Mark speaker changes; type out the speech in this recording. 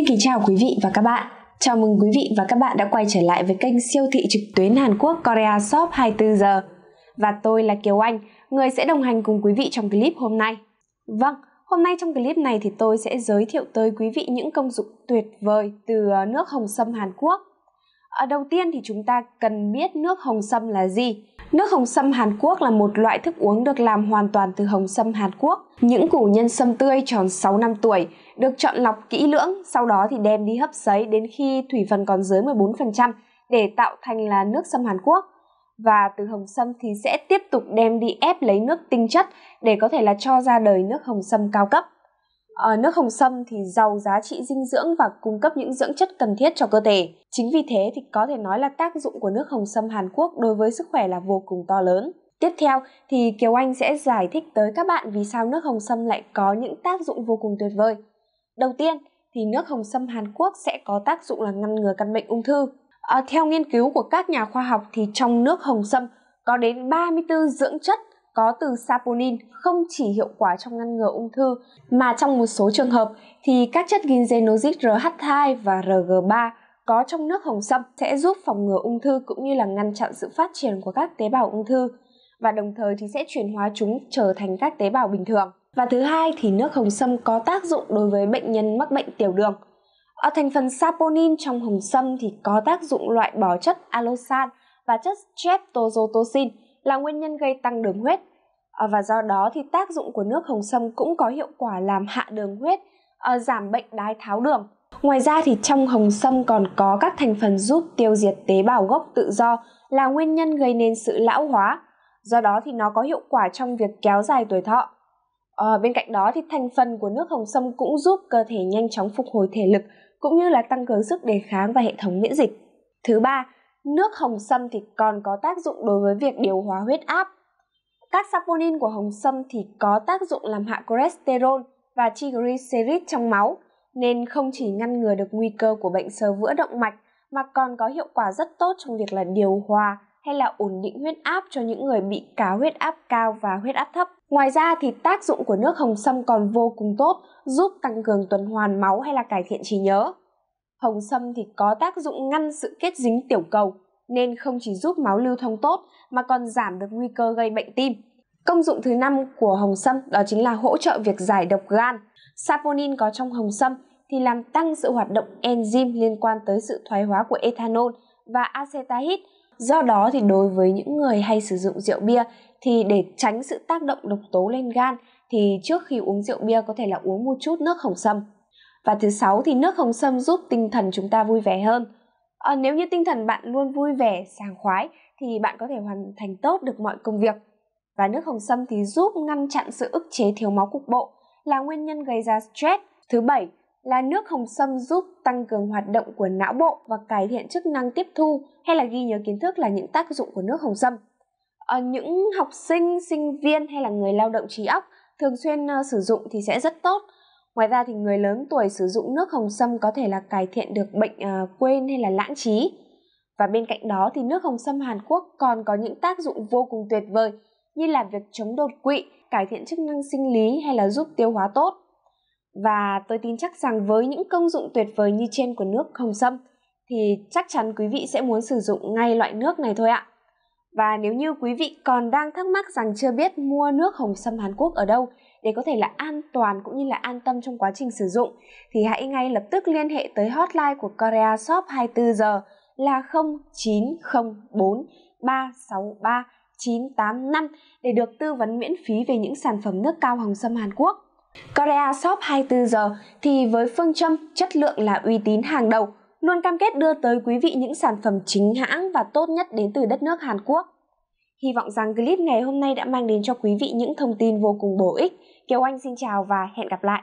Speaker 1: Xin kính chào quý vị và các bạn. Chào mừng quý vị và các bạn đã quay trở lại với kênh siêu thị trực tuyến Hàn Quốc Korea Shop 24 giờ. Và tôi là Kiều Anh, người sẽ đồng hành cùng quý vị trong clip hôm nay. Vâng, hôm nay trong clip này thì tôi sẽ giới thiệu tới quý vị những công dụng tuyệt vời từ ờ, nước hồng sâm Hàn Quốc. Ở đầu tiên thì chúng ta cần biết nước hồng sâm là gì. Nước hồng sâm Hàn Quốc là một loại thức uống được làm hoàn toàn từ hồng sâm Hàn Quốc. Những củ nhân sâm tươi tròn 6 năm tuổi được chọn lọc kỹ lưỡng, sau đó thì đem đi hấp sấy đến khi thủy phần còn dưới 14% để tạo thành là nước sâm Hàn Quốc. Và từ hồng sâm thì sẽ tiếp tục đem đi ép lấy nước tinh chất để có thể là cho ra đời nước hồng sâm cao cấp. Ở ờ, nước hồng sâm thì giàu giá trị dinh dưỡng và cung cấp những dưỡng chất cần thiết cho cơ thể. Chính vì thế thì có thể nói là tác dụng của nước hồng sâm Hàn Quốc đối với sức khỏe là vô cùng to lớn. Tiếp theo thì Kiều Anh sẽ giải thích tới các bạn vì sao nước hồng sâm lại có những tác dụng vô cùng tuyệt vời. Đầu tiên thì nước hồng sâm Hàn Quốc sẽ có tác dụng là ngăn ngừa căn bệnh ung thư. À, theo nghiên cứu của các nhà khoa học thì trong nước hồng sâm có đến 34 dưỡng chất có từ saponin không chỉ hiệu quả trong ngăn ngừa ung thư mà trong một số trường hợp thì các chất ginsenosic RH2 và RG3 có trong nước hồng sâm sẽ giúp phòng ngừa ung thư cũng như là ngăn chặn sự phát triển của các tế bào ung thư và đồng thời thì sẽ chuyển hóa chúng trở thành các tế bào bình thường. Và thứ hai thì nước hồng sâm có tác dụng đối với bệnh nhân mắc bệnh tiểu đường. Ở thành phần saponin trong hồng sâm thì có tác dụng loại bỏ chất alosan và chất streptozotocin là nguyên nhân gây tăng đường huyết. Ờ, và do đó thì tác dụng của nước hồng sâm cũng có hiệu quả làm hạ đường huyết, ờ, giảm bệnh đái tháo đường. Ngoài ra thì trong hồng sâm còn có các thành phần giúp tiêu diệt tế bào gốc tự do là nguyên nhân gây nên sự lão hóa. Do đó thì nó có hiệu quả trong việc kéo dài tuổi thọ. À, bên cạnh đó thì thành phần của nước hồng sâm cũng giúp cơ thể nhanh chóng phục hồi thể lực cũng như là tăng cường sức đề kháng và hệ thống miễn dịch. Thứ ba, nước hồng sâm thì còn có tác dụng đối với việc điều hòa huyết áp. Các saponin của hồng sâm thì có tác dụng làm hạ cholesterol và triglycerid trong máu, nên không chỉ ngăn ngừa được nguy cơ của bệnh sơ vữa động mạch mà còn có hiệu quả rất tốt trong việc là điều hòa hay là ổn định huyết áp cho những người bị cá huyết áp cao và huyết áp thấp. Ngoài ra thì tác dụng của nước hồng sâm còn vô cùng tốt, giúp tăng cường tuần hoàn máu hay là cải thiện trí nhớ. Hồng sâm thì có tác dụng ngăn sự kết dính tiểu cầu, nên không chỉ giúp máu lưu thông tốt mà còn giảm được nguy cơ gây bệnh tim. Công dụng thứ năm của hồng sâm đó chính là hỗ trợ việc giải độc gan. Saponin có trong hồng sâm thì làm tăng sự hoạt động enzyme liên quan tới sự thoái hóa của ethanol và acetaldehyde do đó thì đối với những người hay sử dụng rượu bia thì để tránh sự tác động độc tố lên gan thì trước khi uống rượu bia có thể là uống một chút nước hồng sâm và thứ sáu thì nước hồng sâm giúp tinh thần chúng ta vui vẻ hơn à, nếu như tinh thần bạn luôn vui vẻ sàng khoái thì bạn có thể hoàn thành tốt được mọi công việc và nước hồng sâm thì giúp ngăn chặn sự ức chế thiếu máu cục bộ là nguyên nhân gây ra stress thứ bảy là nước hồng sâm giúp tăng cường hoạt động của não bộ và cải thiện chức năng tiếp thu hay là ghi nhớ kiến thức là những tác dụng của nước hồng sâm. À, những học sinh, sinh viên hay là người lao động trí óc thường xuyên uh, sử dụng thì sẽ rất tốt. Ngoài ra thì người lớn tuổi sử dụng nước hồng sâm có thể là cải thiện được bệnh uh, quên hay là lãng trí. Và bên cạnh đó thì nước hồng sâm Hàn Quốc còn có những tác dụng vô cùng tuyệt vời như là việc chống đột quỵ, cải thiện chức năng sinh lý hay là giúp tiêu hóa tốt. Và tôi tin chắc rằng với những công dụng tuyệt vời như trên của nước hồng sâm thì chắc chắn quý vị sẽ muốn sử dụng ngay loại nước này thôi ạ. Và nếu như quý vị còn đang thắc mắc rằng chưa biết mua nước hồng sâm Hàn Quốc ở đâu để có thể là an toàn cũng như là an tâm trong quá trình sử dụng thì hãy ngay lập tức liên hệ tới hotline của Korea Shop 24 giờ là 0904 363 985 để được tư vấn miễn phí về những sản phẩm nước cao hồng sâm Hàn Quốc. Korea Shop 24 giờ thì với phương châm chất lượng là uy tín hàng đầu, luôn cam kết đưa tới quý vị những sản phẩm chính hãng và tốt nhất đến từ đất nước Hàn Quốc. Hy vọng rằng clip ngày hôm nay đã mang đến cho quý vị những thông tin vô cùng bổ ích. Kiều Anh xin chào và hẹn gặp lại!